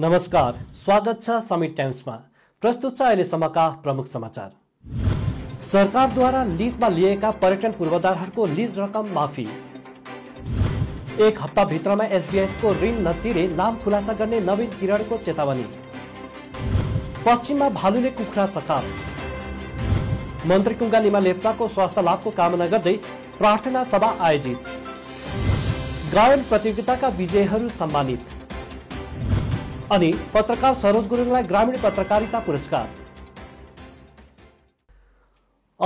नमस्कार स्वागत छ समिट टाइम्समा प्रस्तुत छ अहिलेसम्मका प्रमुख समाचार सरकारद्वारा लिजमा लिएका पर्यटन पूर्वाधारहरूको लिज रकम माफी एक हप्ताभित्रमा एसबिआईको ऋण नतिरे नाम खुलासा गर्ने नवीन किरणको चेतावनी पश्चिममा भालुले कुखुरा सकाल मन्त्री कुङ्गा निमा लेप्चाको स्वास्थ्य लाभको कामना गर्दै प्रार्थना सभा आयोजित गायन प्रतियोगिताका विजयहरू सम्मानित अनि पत्रकार सरोज गुरुङलाई ग्रामीण पत्रकारिता पुरस्कार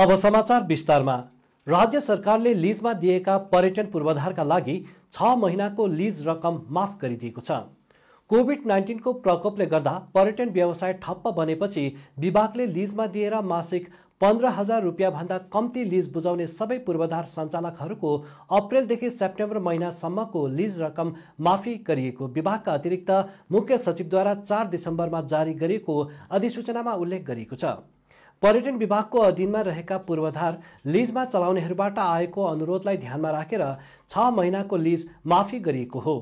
अब समाचार विस्तारमा राज्य सरकारले लिजमा दिएका पर्यटन पूर्वाधारका लागि छ महिनाको लिज रकम माफ गरिदिएको छ कोभिड नाइन्टिनको प्रकोपले गर्दा पर्यटन व्यवसाय ठप्प बनेपछि विभागले लिजमा दिएर मासिक पन्ध्र हजार रुपियाँभन्दा कम्ती लिज बुझाउने सबै पूर्वाधार सञ्चालकहरूको अप्रेलदेखि सेप्टेम्बर महिनासम्मको लिज रकम माफी गरिएको विभागका अतिरिक्त मुख्य सचिवद्वारा चार दिसम्बरमा जारी गरिएको अधिसूचनामा उल्लेख गरिएको छ पर्यटन विभागको अधीनमा रहेका पूर्वाधार लिजमा चलाउनेहरूबाट आएको अनुरोधलाई ध्यानमा राखेर छ महिनाको लिज माफी गरिएको हो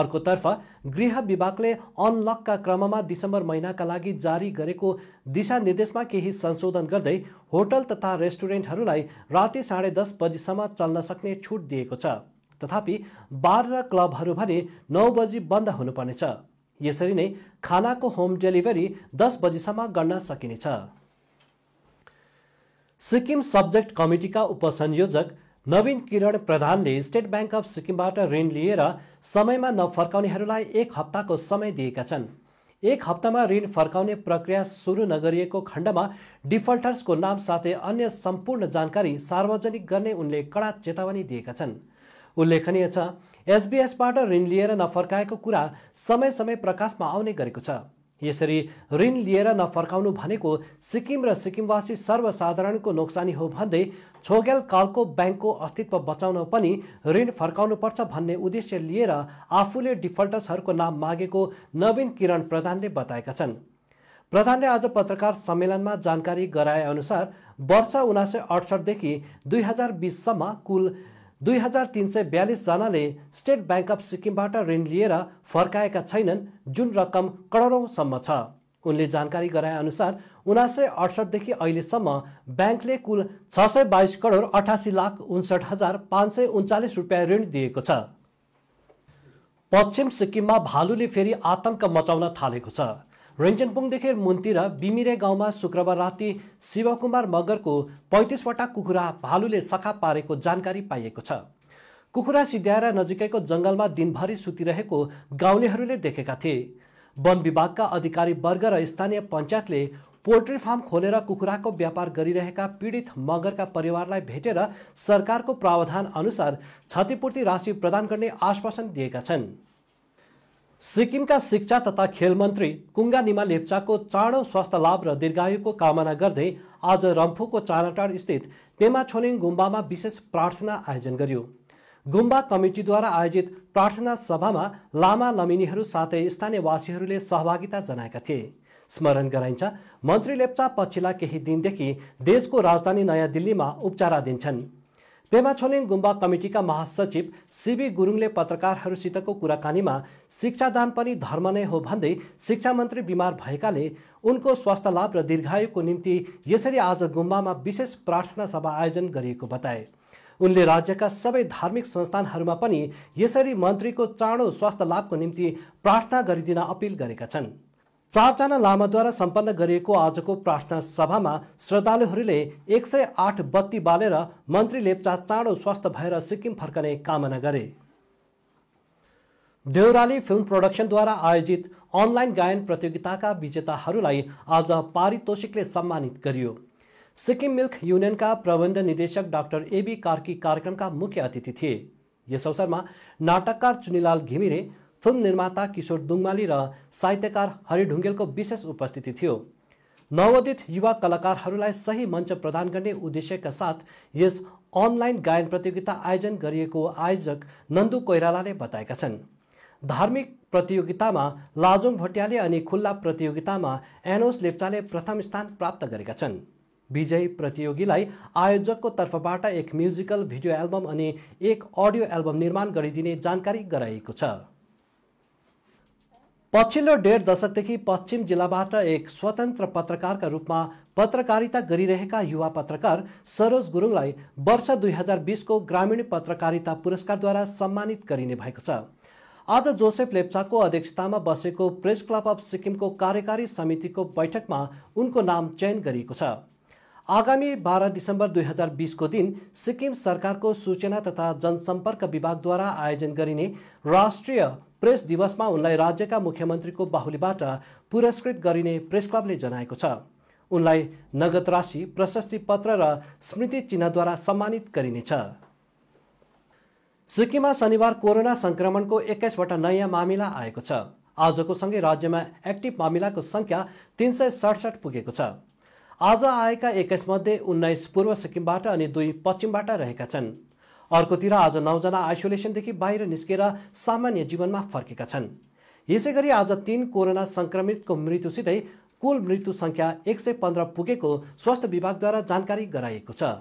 अर्कोतर्फ गृह विभागले अनलकका क्रममा दिसम्बर महिनाका लागि जारी गरेको दिशानिर्देशमा केही संशोधन गर्दै होटल तथा रेस्टुरेन्टहरूलाई राति साढे दस बजीसम्म चल्न सक्ने छुट दिएको छ तथापि बार र क्लबहरू भने नौ बजी बन्द हुनुपर्नेछ यसरी नै खानाको होम डेलिभरी दस बजीसम्म गर्न सकिनेछ सिक्किम सब्जेक्ट कमिटीका उपसंयोजक नवीन किरण प्रधानले स्टेट ब्याङ्क अफ सिक्किमबाट ऋण लिएर समयमा नफर्काउनेहरूलाई एक हप्ताको समय दिएका छन् एक हप्तामा ऋण फर्काउने प्रक्रिया सुरु नगरिएको खण्डमा डिफल्टर्सको नाम साथै अन्य सम्पूर्ण जानकारी सार्वजनिक गर्ने उनले कडा चेतावनी दिएका छन् उल्लेखनीय छ एसबिएसबाट ऋण लिएर नफर्काएको कुरा समय समय प्रकाशमा आउने गरेको छ यसरी ऋण लिएर नफर्काउनु भनेको सिक्किम र सिक्किमवासी सर्वसाधारणको नोक्सानी हो भन्दै छोग्याल कालको ब्याङ्कको अस्तित्व बचाउन पनि ऋण फर्काउनुपर्छ भन्ने उद्देश्य लिएर आफूले डिफल्टर्सहरूको नाम मागेको नवीन किरण प्रधानले बताएका छन् प्रधानले आज पत्रकार सम्मेलनमा जानकारी गराएअनुसार वर्ष उन्नाइस सय अडसठदेखि दुई हजार बिससम्म कुल दुई हजार तिन सय बयालिसजनाले स्टेट ब्याङ्क अफ सिक्किमबाट ऋण लिएर फर्काएका छैनन् जुन रकम करोडौँसम्म छ उनले जानकारी गराएअनुसार उनाइस सय अडसठदेखि अहिलेसम्म ब्याङ्कले कुल छ सय बाइस करोड अठासी लाख उन्सठ हजार पाँच सय उन्चालिस रुपियाँ ऋण दिएको छ पश्चिम सिक्किममा भालुले फेरि आतंक मचाउन थालेको छ रेन्जनपुङदेखि मुन्तिर बिमिरे गाउँमा शुक्रबार राति शिवकुमार मगरको पैँतिसवटा कुखुरा भालुले सखा पारेको जानकारी पाइएको छ कुखुरा सिद्ध्याएर नजिकैको जङ्गलमा दिनभरि सुतिरहेको गाउँलेहरूले देखेका थिए वन विभागका अधिकारी वर्ग र स्थानीय पञ्चायतले पोल्ट्री फार्म खोलेर कुखुराको व्यापार गरिरहेका पीडित मगरका परिवारलाई भेटेर सरकारको प्रावधान अनुसार क्षतिपूर्ति राशि प्रदान गर्ने आश्वासन दिएका छन् सिक्किमका शिक्षा तथा खेल मन्त्री कुङ्गा निमा लेप्चाको चाँडो स्वास्थ्य लाभ र दीर्घायुको कामना गर्दै आज रम्फूको चाराटार स्थित पेमा छोनिङ गुम्बामा विशेष प्रार्थना आयोजन गरियो गुम्बा कमिटीद्वारा आयोजित प्रार्थना सभामा लामा लमिनीहरू साथै स्थानीयवासीहरूले सहभागिता जनाएका थिए स्मरण गराइन्छ मन्त्री लेप्चा पछिल्ला केही दिनदेखि देशको राजधानी नयाँ दिल्लीमा उपचाराधीन छन् पेमाछोलिङ गुम्बा कमिटीका महासचिव सिबी गुरुङले पत्रकारहरूसितको कुराकानीमा शिक्षादान पनि धर्म नै हो भन्दै शिक्षा मन्त्री बिमार भएकाले उनको स्वास्थ्य लाभ र दीर्घायुको निम्ति यसरी आज गुम्बामा विशेष प्रार्थना सभा आयोजन गरिएको बताए उनले राज्यका सबै धार्मिक संस्थानहरूमा पनि यसरी मन्त्रीको चाँडो स्वास्थ्य लाभको निम्ति प्रार्थना गरिदिन अपिल गरेका छन् चारजना लामाद्वारा सम्पन्न गरिएको आजको प्रार्थना सभामा श्रद्धालुहरूले एक सय आठ बत्ती बालेर मन्त्री लेप्चा चाँडो स्वस्थ भएर सिक्किम फर्कने कामना गरे देउराली फिल्म प्रोडक्सनद्वारा आयोजित अनलाइन गायन प्रतियोगिताका विजेताहरूलाई आज पारितोषिकले सम्मानित गरियो सिक्किम मिल्क युनियनका प्रबन्ध निर्देशक डाक्टर एबी कार्की कार्यक्रमका मुख्य अतिथि थिए यस अवसरमा नाटककार चुनिलाल घिमिरे फिल्म निर्माता किशोर दुङमाली र साहित्यकार हरि ढुङ्गेलको विशेष उपस्थिति थियो नवोदित युवा कलाकारहरूलाई सही मञ्च प्रदान गर्ने उद्देश्यका साथ यस अनलाइन गायन प्रतियोगिता आयोजन गरिएको आयोजक नन्दु कोइरालाले बताएका छन् धार्मिक प्रतियोगितामा लाजोङ भोटियाले अनि खुल्ला प्रतियोगितामा एनोस लेप्चाले प्रथम स्थान प्राप्त गरेका छन् विजयी प्रतियोगीलाई आयोजकको तर्फबाट एक म्युजिकल भिडियो एल्बम अनि एक अडियो एल्बम निर्माण गरिदिने जानकारी गराइएको छ पछिल्लो डेढ दशकदेखि पश्चिम जिल्लाबाट एक स्वतन्त्र पत्रकारका रूपमा पत्रकारिता गरिरहेका युवा पत्रकार सरोज गुरुङलाई वर्ष दुई हजार बिसको ग्रामीण पत्रकारिता पुरस्कारद्वारा सम्मानित गरिने भएको छ आज जोसेफ लेप्चाको अध्यक्षतामा बसेको प्रेस क्लब अफ सिक्किमको कार्यकारी समितिको बैठकमा उनको नाम चयन गरिएको छ आगामी बाह्र दिसम्बर दुई हजार बिसको दिन सिक्किम सरकारको सूचना तथा जनसम्पर्क विभागद्वारा आयोजन गरिने राष्ट्रिय प्रेस दिवसमा उनलाई राज्यका मुख्यमन्त्रीको बाहुलीबाट पुरस्कृत गरिने प्रेस क्लबले जनाएको छ उनलाई नगद राशि प्रशस्ति पत्र र स्मृति चिन्हद्वारा सम्मानित गरिनेछ सिक्किममा शनिबार कोरोना सङ्क्रमणको एक्काइसवटा नयाँ मामिला आएको छ आजको सँगै राज्यमा एक्टिभ मामिलाको सङ्ख्या तिन सय सडसठ पुगेको छ आज आएका एक्काइसमध्ये उन्नाइस पूर्व सिक्किमबाट अनि दुई पश्चिमबाट रहेका छन् अर्कोतिर आज नौजना आइसोलेसनदेखि बाहिर निस्केर सामान्य जीवनमा फर्केका छन् यसै गरी आज तीन कोरोना संक्रमितको मृत्युसितै कुल मृत्यु सङ्ख्या एक सय पन्ध्र पुगेको स्वास्थ्य विभागद्वारा जानकारी गराएको छ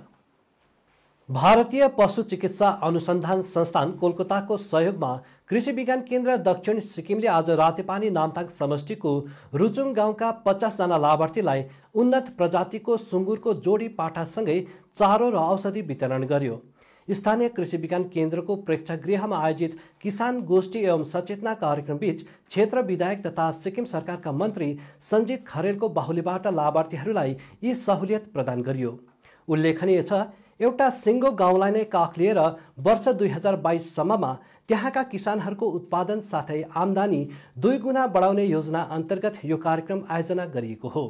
भारतीय पशु चिकित्सा अनुसन्धान संस्थान कोलकाताको सहयोगमा कृषि विज्ञान केन्द्र दक्षिण सिक्किमले आज रातेपानी नामथाङ समष्टिको रुचुङ गाउँका पचासजना लाभार्थीलाई उन्नत प्रजातिको सुँगुरको जोडी पाठासँगै चारो र औषधि वितरण गर्यो स्थानीय कृषि विज्ञान केन्द्रको प्रेक्षागृहमा आयोजित किसान गोष्ठी एवं सचेतना कार्यक्रमबीच क्षेत्र विधायक तथा सिक्किम सरकारका मन्त्री सञ्जित खरेलको बाहुलीबाट लाभार्थीहरूलाई यी सहुलियत प्रदान गरियो उल्लेखनीय छ एउटा सिङ्गो गाउँलाई नै काख लिएर वर्ष दुई हजार बाइससम्ममा त्यहाँका किसानहरूको उत्पादन साथै आमदानी दुई गुणा बढाउने योजना अन्तर्गत यो कार्यक्रम आयोजना गरिएको हो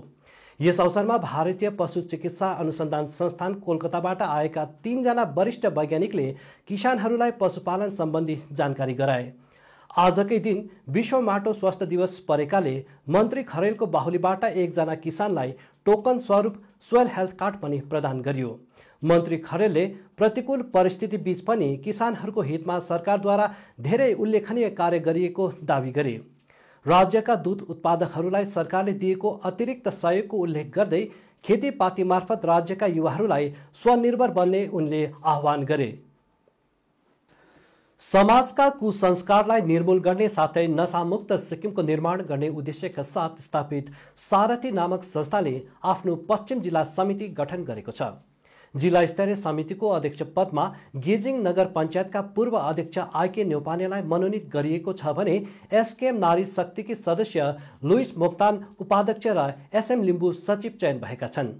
यस अवसरमा भारतीय पशु चिकित्सा अनुसन्धान संस्थान कोलकाताबाट आएका तीनजना वरिष्ठ वैज्ञानिकले किसानहरूलाई पशुपालन सम्बन्धी जानकारी गराए आजकै दिन विश्व माटो स्वास्थ्य दिवस परेकाले मन्त्री खरेलको बाहुलीबाट एकजना किसानलाई टोकन स्वरूप सोयल हेल्थ कार्ड पनि प्रदान गरियो मन्त्री खरेलले प्रतिकूल परिस्थितिबीच पनि किसानहरूको हितमा सरकारद्वारा धेरै उल्लेखनीय कार्य गरिएको दावी गरे राज्यका दुध उत्पादकहरूलाई सरकारले दिएको अतिरिक्त सहयोगको उल्लेख गर्दै खेतीपाती मार्फत राज्यका युवाहरूलाई स्वनिर्भर बन्ने उनले आह्वान गरे समाजका कुसंस्कारलाई निर्मूल गर्ने साथै नशामुक्त सिक्किमको निर्माण गर्ने उद्देश्यका साथ स्थापित सारथी नामक संस्थाले आफ्नो पश्चिम जिल्ला समिति गठन गरेको छ जिल्ला स्तरीय समितिको अध्यक्ष पदमा गेजिङ नगर पञ्चायतका पूर्व अध्यक्ष आइके न्यौपानेलाई मनोनित गरिएको छ भने एसकेएम नारी शक्तिकी सदस्य लुइस मोक्तान उपाध्यक्ष र एसएम लिम्बु सचिव चयन भएका छन्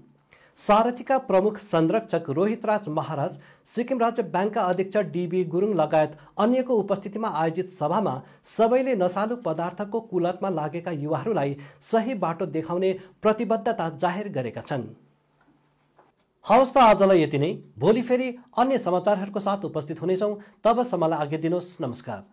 सारथीका प्रमुख संरक्षक रोहितराज महाराज सिक्किम राज्य ब्याङ्कका अध्यक्ष डिबी गुरुङ लगायत अन्यको उपस्थितिमा आयोजित सभामा सबैले नशालु पदार्थको कुलतमा लागेका युवाहरूलाई सही बाटो देखाउने प्रतिबद्धता जाहेर गरेका छन् हवस् त आजलाई यति नै भोलि फेरि अन्य समाचारहरूको साथ उपस्थित हुनेछौँ तबसम्मलाई आज्ञा दिनुहोस् नमस्कार